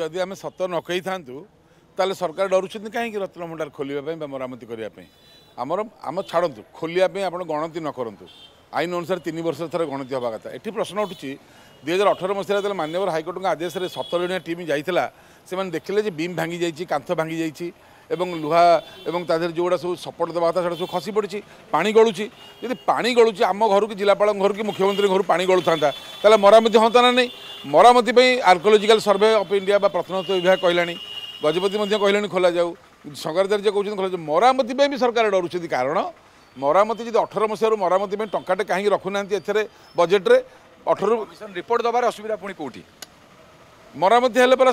ଯଦି ଆମେ ସତ ନ କହିଥାନ୍ତୁ ତାହେଲେ ସରକାର ଡରୁଛନ୍ତି କାହିଁକି ରତ୍ନଭଣ୍ଡାର ଖୋଲିବା ପାଇଁ ବା ମରାମତି କରିବା ପାଇଁ ଆମର ଆମ ଛାଡ଼ନ୍ତୁ ଖୋଲିବା ପାଇଁ ଆପଣ ଗଣତି ନ କରନ୍ତୁ ଆଇନ ଅନୁସାରେ ତିନି ବର୍ଷ ଥରେ ଗଣତି ହେବା କଥା ଏଠି ପ୍ରଶ୍ନ ଉଠୁଛି ଦୁଇ ହଜାର ଅଠର ମସିହାରେ ଯେତେବେଳେ ମାନ୍ୟବର ହାଇକୋର୍ଟଙ୍କ ଆଦେଶରେ ସତର ଜଣିଆ ଟିମ୍ ଯାଇଥିଲା ସେମାନେ ଦେଖିଲେ ଯେ ବିମ୍ ଭାଙ୍ଗି ଯାଇଛି କାନ୍ଥ ଭାଙ୍ଗି ଯାଇଛି ଏବଂ ଲୁହା ଏବଂ ତା ଦେହରେ ଯେଉଁଗୁଡ଼ା ସବୁ ସପୋର୍ଟ ଦେବା କଥା ସେଗୁଡ଼ା ସବୁ ଖସି ପଡ଼ିଛି ପାଣି ଗଳୁଛି ଯଦି ପାଣି ଗଳୁଛି ଆମ ଘରକୁ ଜିଲ୍ଲାପାଳଙ୍କ ଘରକୁ ମୁଖ୍ୟମନ୍ତ୍ରୀଙ୍କ ଘରୁ ପାଣି ଗଳୁଥାନ୍ତା ତାହେଲେ ମରାମତି ହୁଅନ୍ତା ନା ନାହିଁ ମରାମତି ପାଇଁ ଆର୍କୋଲୋଜିକାଲ ସର୍ଭେ ଅଫ୍ ଇଣ୍ଡିଆ ବା ପ୍ରତ୍ନତତ୍ତ୍ୱ ବିଭାଗ କହିଲାଣି ଗଜପତି ମଧ୍ୟ କହିଲାଣି ଖୋଲାଯାଉ ଶଙ୍କରାଚାର୍ଯ୍ୟ କହୁଛନ୍ତି ଖୋଲାଯାଉ ମରାମତି ପାଇଁ ବି ସରକାର ଡରୁଛନ୍ତି କାରଣ ମରାମତି ଯଦି ଅଠର ମସିହାରୁ ମରାମତି ପାଇଁ ଟଙ୍କାଟେ କାହିଁକି ରଖୁନାହାନ୍ତି ଏଥିରେ ବଜେଟ୍ରେ ଅଠରରୁ ରିପୋର୍ଟ ଦେବାର ଅସୁବିଧା ପୁଣି କେଉଁଠି ମରାମତି ହେଲେ ପରା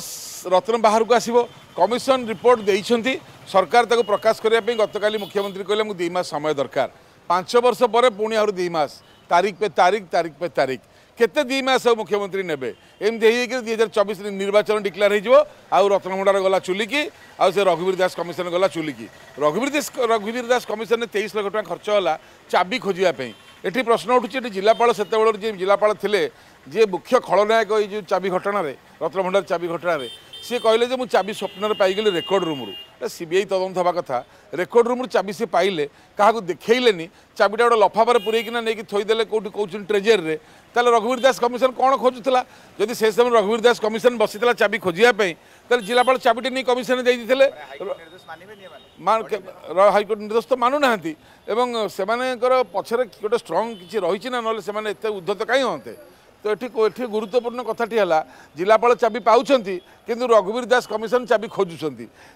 ରତ୍ନ ବାହାରକୁ ଆସିବ କମିଶନ ରିପୋର୍ଟ ଦେଇଛନ୍ତି ସରକାର ତାକୁ ପ୍ରକାଶ କରିବା ପାଇଁ ଗତକାଲି ମୁଖ୍ୟମନ୍ତ୍ରୀ କହିଲେ ମୁଁ ଦୁଇ ମାସ ସମୟ ଦରକାର ପାଞ୍ଚ ବର୍ଷ ପରେ ପୁଣି ଆହୁରି ଦୁଇ ମାସ ତାରିଖ ପେ ତାରିଖ ତାରିଖ ପେ ତାରିଖ କେତେ ଦୁଇ ମାସ ଆଉ ମୁଖ୍ୟମନ୍ତ୍ରୀ ନେବେ ଏମିତି ହେଇଯାଇକି ଦୁଇ ହଜାର ଚବିଶରେ ନିର୍ବାଚନ ଡିକ୍ଲାର ହେଇଯିବ ଆଉ ରତ୍ନଭଣ୍ଡାର ଗଲା ଚୁଲିକି ଆଉ ସେ ରଘୁବୀର ଦାସ କମିଶନ ଗଲା ଚୁଲିକି ରଘୁବୀର ଦାସ ରଘୁବୀର ଦାସ କମିଶନରେ ତେଇଶ ଲକ୍ଷ ଟଙ୍କା ଖର୍ଚ୍ଚ ହେଲା ଚାବି ଖୋଜିବା ପାଇଁ ଏଠି ପ୍ରଶ୍ନ ଉଠୁଛି ଏଠି ଜିଲ୍ଲାପାଳ ସେତେବେଳେ ଯିଏ ଜିଲ୍ଲାପାଳ ଥିଲେ ଯିଏ ମୁଖ୍ୟ ଖଳନାୟକ ଏଇ ଯେଉଁ ଚାବି ଘଟଣାରେ ରତ୍ନଭଣ୍ଡାର ଚାବି ଘଟଣାରେ সে কহিলেন যে মু চাবি স্বপ্নরে পাইগলি রেকর্ড রুম্রু সিবিআই তদন্ত হওয়া কথা রেকর্ড রুম্রু চাবি সে পাইলে কাহকু দেখাইলেনি চাবিটা গোটা গোটে পুরাই কিনা নেই থইদেলে কোটি কৌছেন ট্রেজেরিরে তাহলে রঘুবীর দাস কমিশন কোণ খোঁজুলা যদি সে সময় রঘুবীর দাস কমিশন বসিলা চাবি খোঁজা তাহলে জেলাপাল চাবিটি নিয়ে কমিশন যাই হাইকোর্ট নির্দেশ তো মানু না এবং সে পছরে গোটে স্ট্রং কিছু রয়েছে না নহলে সে এত উদ্ধত কাই হতে তো এটি এটি গুরুত্বপূর্ণ কথাটি হল জেলাপাল চাবি পাচ্ছেন কিন্তু রঘুবীর দাস কমিশন চাবি খোঁজুছেন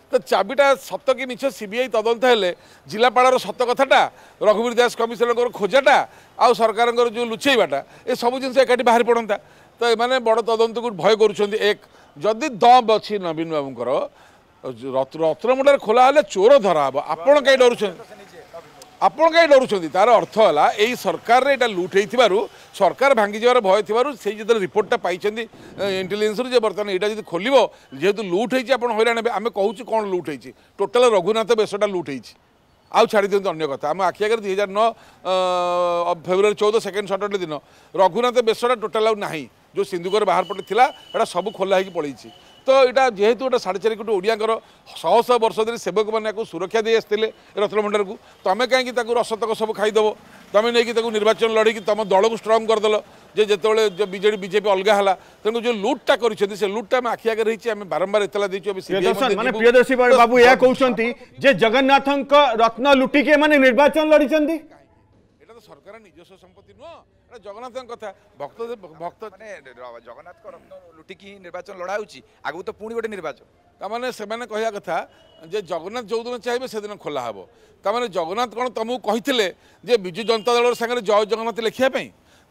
তো চাবিটা সত কি মিছ সিবিআই তদন্ত হলে জেলাপাড়ার সত কথাটা রঘুবীর দাস কমিশনর খোঁজাটা আউ সরকারঙ্কর যে লুচাইবাটা এসব জিনিস একাঠি বাহারি পড়তা তো এমানে বড় তদন্তকু ভয় করছেন এক যদি দম্ব অবীন নবীন বাবুঙ্কর রত্নমুন্ডার খোলা হলে চোর ধরা হব আপনার কে ডরুছেন ଆପଣ କାହିଁ ଡରୁଛନ୍ତି ତାର ଅର୍ଥ ହେଲା ଏଇ ସରକାରରେ ଏଇଟା ଲୁଟ୍ ହେଇଥିବାରୁ ସରକାର ଭାଙ୍ଗିଯିବାର ଭୟ ଥିବାରୁ ସେଇ ଯେତେବେଳେ ରିପୋର୍ଟଟା ପାଇଛନ୍ତି ଇଣ୍ଟେଲିଜେନ୍ସରୁ ଯେ ବର୍ତ୍ତମାନ ଏଇଟା ଯଦି ଖୋଲିବ ଯେହେତୁ ଲୁଟ୍ ହେଇଛି ଆପଣ ହଇରାଣ ହେବେ ଆମେ କହୁଛୁ କ'ଣ ଲୁଟ୍ ହେଇଛି ଟୋଟାଲ୍ ରଘୁନାଥ ବେଶଟା ଲୁଟ୍ ହେଇଛି ଆଉ ଛାଡ଼ି ଦିଅନ୍ତୁ ଅନ୍ୟ କଥା ଆମ ଆଖି ଆଗରେ ଦୁଇ ହଜାର ନଅ ଫେବୃଆରୀ ଚଉଦ ସେକେଣ୍ଡ ସଟର୍ଡ଼େ ଦିନ ରଘୁନାଥ ବେଶଟା ଟୋଟାଲ୍ ଆଉ ନାହିଁ ଯେଉଁ ସିନ୍ଦୁକର ବାହାର ପଟେ ଥିଲା ଏଇଟା ସବୁ ଖୋଲା ହେଇକି ପଳେଇଛି তো এটা যেহেতু এটা সাড়ে চারি কোটি ওড়িয়াঙ্কর শহ শহ বর্ষ ধরে সেবক মানে সুরক্ষা দিয়ে আসলে রত্নভণ্ডারক তুমি কাইকি তাকে রসতক সব খাইদেব তুমি নিয়ে তাকে নির্বাচন লড়াইকি তুম দলক স্ট্রং করেদল যে যেতবে বিজে বিজেপি অলগা হল তেমন যে লুটটা করছেন সে লুটটা আমি আখি আগে রয়েছে আমি বারম্বার এতলা দিয়েছি প্রিয়দর্শী বাবু এ কৌন যে জগন্নাথ রত্ন লুটিকে মানে নির্বাচন লড়ি সরকার নিজস্ব সম্পত্তি নুহ এটা জগন্নাথ কথা ভক্ত ভক্ত জগন্নাথ লুটিকি নির্বাচন লড়া হচ্ছে আগুক তো পুঁ গোটে নির্বাচন তার সেমানে কহিয়া কথা যে জগন্নাথ যেদিন চাইবে সেদিন খোলা হব তার মানে জগন্নাথ কোণ তুমি কে যে বিজু জনতা দলর সাংরে জয় জগন্নাথ লেখা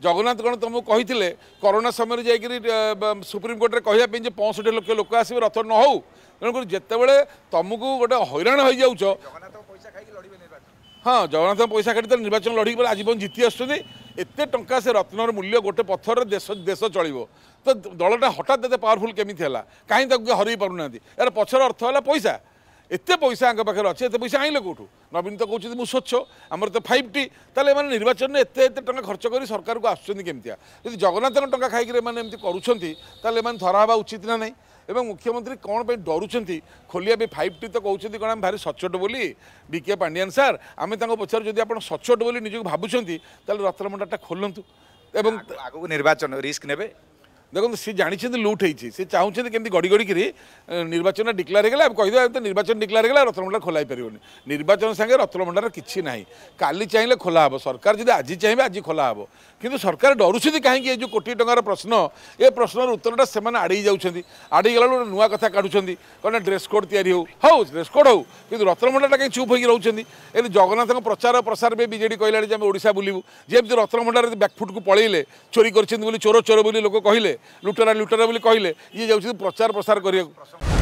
জগন্নাথ কোণ তুমি কে করোনা সময় যাই সুপ্রিমকোর্টে কহা যে পঁয়ষঠি লক্ষ লোক আসবে রথ নহু তেমক যেতবে তুমি গোটে হইরাণ হয়ে যাচ্ছ জগন্নাথ পয়সা খাই লড়বে ହଁ ଜଗନ୍ନାଥ ପଇସା କାଟିଦେଲେ ନିର୍ବାଚନ ଲଢ଼ିକି ପରେ ଆଜି ପର୍ଯ୍ୟନ୍ତ ଜିତି ଆସୁଛନ୍ତି ଏତେ ଟଙ୍କା ସେ ରତ୍ନର ମୂଲ୍ୟ ଗୋଟେ ପଥରରେ ଦେଶ ଦେଶ ଚଳିବ ତ ଦଳଟା ହଠାତ୍ ଏତେ ପାୱାରଫୁଲ୍ କେମିତି ହେଲା କାହିଁ ତାକୁ ହରେଇ ପାରୁନାହାନ୍ତି ଏହାର ପଛର ଅର୍ଥ ହେଲା ପଇସା ଏତେ ପଇସା ଆଙ୍କ ପାଖରେ ଅଛି ଏତେ ପଇସା ଆଣିଲେ କେଉଁଠୁ ନବୀନ ତ କହୁଛନ୍ତି ମୁଁ ସ୍ୱଚ୍ଛ ଆମର ତ ଫାଇଭ୍ ଟି ତାହେଲେ ଏମାନେ ନିର୍ବାଚନରେ ଏତେ ଏତେ ଟଙ୍କା ଖର୍ଚ୍ଚ କରି ସରକାରକୁ ଆସୁଛନ୍ତି କେମିତିଆ ଯଦି ଜଗନ୍ନାଥଙ୍କ ଟଙ୍କା ଖାଇକିରି ଏମାନେ ଏମିତି କରୁଛନ୍ତି ତାହେଲେ ଏମାନେ ଧରା ହେବା ଉଚିତ ନା ନାହିଁ এবং মুখ্যমন্ত্রী কোণ পাই ডরুচ্ছেন খোলিয়া বি ফাইভ টি তো কৌন কোণ আমি ভারি সচ্ছট বলে বিকে পাণ্ডিয়ান স্যার আমি তাঁর পছর যদি আপনার সচ্ছট বলে নিজকে ভাবুছেন তাহলে রত্নমন্ডাটা খোলন্তু এবং আগুক নির্বাচন রিস্ক নেবে দেখুন সে জাঁচান লুট হয়েছে সে চাহুছেন কেমি গড়ি গড়িকি নির্বাচন ডিক্লার হয়ে গেলে আমি নির্বাচন ডিক্লার হয়ে গেলে রত্নভণ্ডার খোলাই পারবনি নির্বাচন সাংে রত্নভণ্ডার কিছু না কালি চাইলে খোলা হব সরকার যদি আজ চাইবে আজ খোলা হব কিন্তু সরকার ডরুছেন কাহিঁকি এই যে কোটি টাকার প্রশ্ন এ প্রশ্নর উত্তরটা সে আড়াই যাচ্ছেন আড়াই গেল গোটে নূয়া কথা কাটুছেন কারণ ড্রেস কোড তৈরি হোক হো ড্রেস কোড হোক কিন্তু রত্নভণ্ডারটা কিন্তু চুপ হয়ে রয়েছেন এতে জগন্নাথ প্রচার প্রসার বিজেডি কহিলা যে আমি ওড়শা বুলবু যেমি রত্নভণ্ডার ব্যাকফুটকু পড়াইলে চোরি করছেন বলে চোর চোর বলে লোক কহিলে ଲୁଟେରା ଲୁଟେରା ବୋଲି କହିଲେ ଇଏ ଯାଉଛନ୍ତି ପ୍ରଚାର ପ୍ରସାର କରିବାକୁ